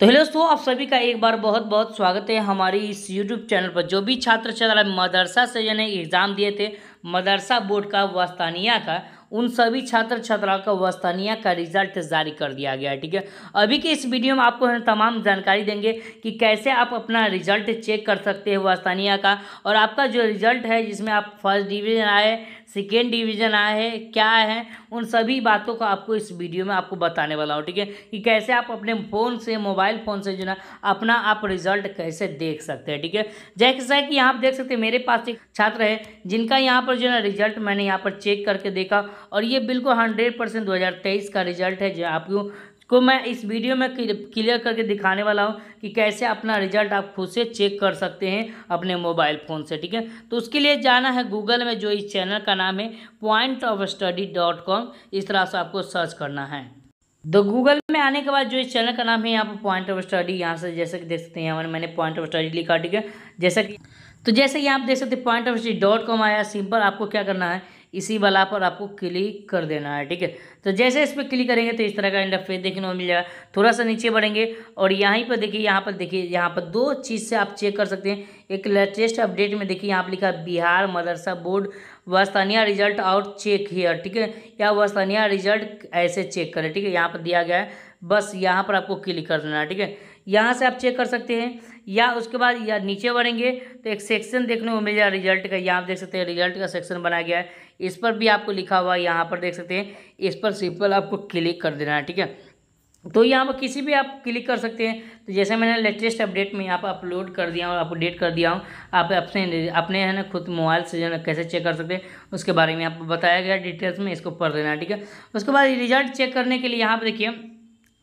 तो हेलो दोस्तों आप सभी का एक बार बहुत बहुत स्वागत है हमारी इस यूट्यूब चैनल पर जो भी छात्र छात्रा मदरसा से जो एग्ज़ाम दिए थे मदरसा बोर्ड का वस्तानिया का उन सभी छात्र छात्राओं का वस्तानिया का रिजल्ट जारी कर दिया गया है ठीक है अभी के इस वीडियो में आपको तमाम जानकारी देंगे कि कैसे आप अपना रिजल्ट चेक कर सकते हैं वस्तानिया का और आपका जो रिजल्ट है जिसमें आप फर्स्ट डिवीजन आए सेकेंड डिवीज़न आया है क्या है उन सभी बातों को आपको इस वीडियो में आपको बताने वाला हूँ ठीक है कि कैसे आप अपने फ़ोन से मोबाइल फ़ोन से जो ना अपना आप रिजल्ट कैसे देख सकते हैं ठीक है जैसा कि यहाँ आप देख सकते हैं मेरे पास एक छात्र है जिनका यहाँ पर जो ना रिजल्ट मैंने यहाँ पर चेक करके देखा और ये बिल्कुल हंड्रेड परसेंट दो का रिजल्ट है जो आपको को मैं इस वीडियो में क्लियर करके दिखाने वाला हूँ कि कैसे अपना रिजल्ट आप खुद से चेक कर सकते हैं अपने मोबाइल फ़ोन से ठीक है तो उसके लिए जाना है गूगल में जो इस चैनल का नाम है point of study dot com इस तरह से आपको सर्च करना है तो गूगल में आने के बाद जो इस चैनल का नाम है यहाँ पर पॉइंट ऑफ स्टडी यहाँ से जैसे कि देख सकते हैं यहाँ मैंने पॉइंट ऑफ स्टडी लिखा ठीक है जैसा कि तो जैसे कि आप देख सकते हैं point of study dot com आया सिंपल आपको क्या करना है इसी वाला पर आपको क्लिक कर देना है ठीक है तो जैसे इस पर क्लिक करेंगे तो इस तरह का इंटरफेस देखने को मिल जाएगा थोड़ा सा नीचे बढ़ेंगे और यहीं पर देखिए यहाँ पर देखिए यहाँ पर दो चीज़ से आप चेक कर सकते हैं एक लेटेस्ट अपडेट में देखिए यहाँ पर लिखा बिहार मदरसा बोर्ड वस्तानिया रिजल्ट और चेक हेयर ठीक है या वस्तानिया रिजल्ट ऐसे चेक करें ठीक है यहाँ पर दिया गया है बस यहाँ पर आपको क्लिक कर देना है ठीक है यहाँ से आप चेक कर सकते हैं या उसके बाद या नीचे बढ़ेंगे तो एक सेक्शन देखने को मिल जाएगा रिजल्ट का यहाँ आप देख सकते हैं रिजल्ट का सेक्शन बनाया गया है इस पर भी आपको लिखा हुआ है यहाँ पर देख सकते हैं इस पर सिंपल आपको क्लिक कर देना है ठीक है तो यहाँ पर किसी भी आप क्लिक कर सकते हैं तो जैसे मैंने लेटेस्ट अपडेट में यहाँ पर अपलोड कर दिया हूँ अपडेट कर दिया हूँ आप अपने अपने है ना खुद मोबाइल से जो है कैसे चेक कर सकते हैं उसके बारे में पर बताया गया डिटेल्स में इसको पढ़ देना ठीक है उसके बाद रिजल्ट चेक करने के लिए यहाँ पर देखिए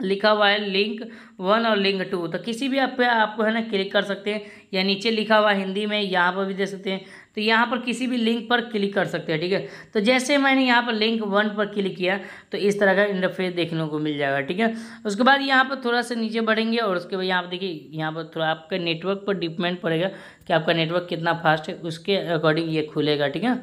लिखा हुआ है लिंक वन और लिंक टू तो किसी भी ऐप पे आप है ना क्लिक कर सकते हैं या नीचे लिखा हुआ हिंदी में यहाँ पर भी दे सकते हैं तो यहाँ पर किसी भी लिंक पर क्लिक कर सकते हैं ठीक है तो जैसे मैंने यहाँ पर लिंक वन पर क्लिक किया तो इस तरह का इंटरफेस देखने को मिल जाएगा ठीक है उसके बाद यहाँ पर थोड़ा सा नीचे बढ़ेंगे और उसके बाद यहाँ पर देखिए यहाँ पर थोड़ा आपके नेटवर्क पर डिपेंड पड़ेगा कि आपका नेटवर्क कितना फास्ट है उसके अकॉर्डिंग ये खुलेगा ठीक है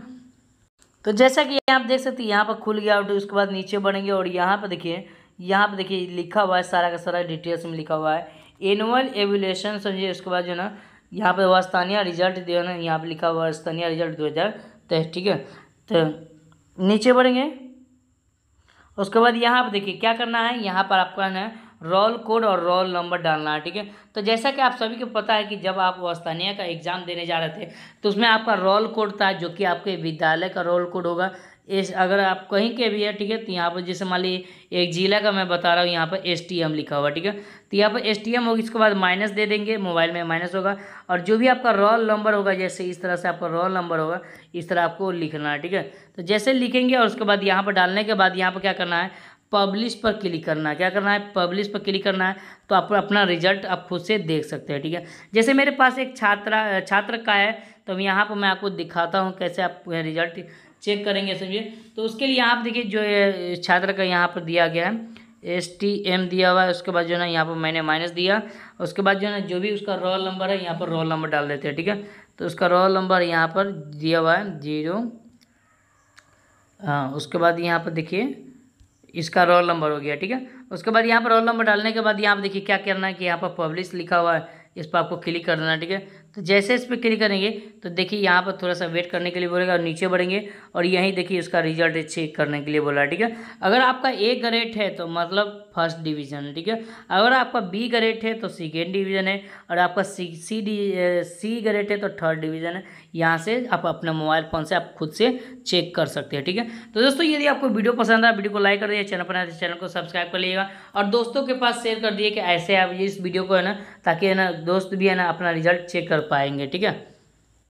तो जैसा कि आप देख सकते हैं यहाँ पर खुल गया और उसके बाद नीचे बढ़ेंगे और यहाँ पर देखिए यहाँ पे देखिए लिखा हुआ है सारा का सारा डिटेल्स में लिखा हुआ है एनुअल एवोल्यूशन समझिए उसके बाद जो है ना यहाँ पे स्थानीय रिजल्ट जो है ना यहाँ पे लिखा हुआ है स्थानीय रिजल्ट दो हज़ार तेईस ठीक है तो नीचे बढ़ेंगे उसके बाद यहाँ पर देखिए क्या करना है यहाँ पर आपका है रोल कोड और रोल नंबर डालना है ठीक है तो जैसा कि आप सभी को पता है कि जब आप स्थानीय का एग्ज़ाम देने जा रहे थे तो उसमें आपका रोल कोड था जो कि आपके विद्यालय का रोल कोड होगा एस अगर आप कहीं के भी है ठीक है तो यहाँ पर जैसे मान ली एक जिला का मैं बता रहा हूँ यहाँ पर एस टी एम लिखा हुआ ठीक है तो यहाँ पर एस टी एम होगी इसके बाद माइनस दे देंगे मोबाइल में माइनस होगा और जो भी आपका रोल नंबर होगा जैसे इस तरह से आपका रोल नंबर होगा इस तरह आपको लिखना है ठीक है तो जैसे लिखेंगे और उसके बाद यहाँ पर डालने के बाद यहाँ पर क्या करना है पब्लिश पर क्लिक करना है क्या करना है पब्लिश पर क्लिक करना है तो आप अपना रिजल्ट आप खुद से देख सकते हैं ठीक है जैसे मेरे पास एक छात्रा छात्र का है तो यहाँ पर मैं आपको दिखाता हूँ कैसे आप रिजल्ट चेक करेंगे समझिए तो उसके लिए आप देखिए जो छात्र का यहाँ पर दिया गया है एस टी एम दिया हुआ है उसके बाद जो है ना यहाँ पर मैंने माइनस दिया उसके बाद जो है ना जो भी उसका रोल नंबर है यहाँ पर रोल नंबर डाल देते हैं ठीक है तो उसका रोल नंबर यहाँ पर दिया हुआ है जीरो हाँ उसके बाद यहाँ पर देखिए इसका रोल नंबर हो गया ठीक है उसके बाद यहाँ पर रोल नंबर डालने के बाद यहाँ पर देखिए क्या करना है कि यहाँ पर पब्लिश लिखा हुआ है इस पर आपको क्लिक कर देना ठीक है तो जैसे इस पर क्लिक करेंगे तो देखिए यहाँ पर थोड़ा सा वेट करने के लिए बोलेगा और नीचे बढ़ेंगे और यहीं देखिए उसका रिजल्ट चेक करने के लिए बोला ठीक है अगर आपका ए ग्रेड है तो मतलब फर्स्ट डिवीजन ठीक है अगर आपका बी ग्रेड है तो सेकेंड डिवीजन है और आपका सी सी डी सी ग्रेड है तो थर्ड डिवीजन है यहाँ से आप अपने मोबाइल फ़ोन से आप खुद से चेक कर सकते हैं ठीक है तो दोस्तों यदि आपको वीडियो पसंद आया वीडियो को लाइक कर दिए चैनल पर आए तो चैनल को सब्सक्राइब कर लीजिएगा और दोस्तों के पास शेयर कर दिए कि ऐसे आप इस वीडियो को है ना ताकि है ना दोस्त भी है ना अपना रिजल्ट चेक कर कर पाएंगे ठीक है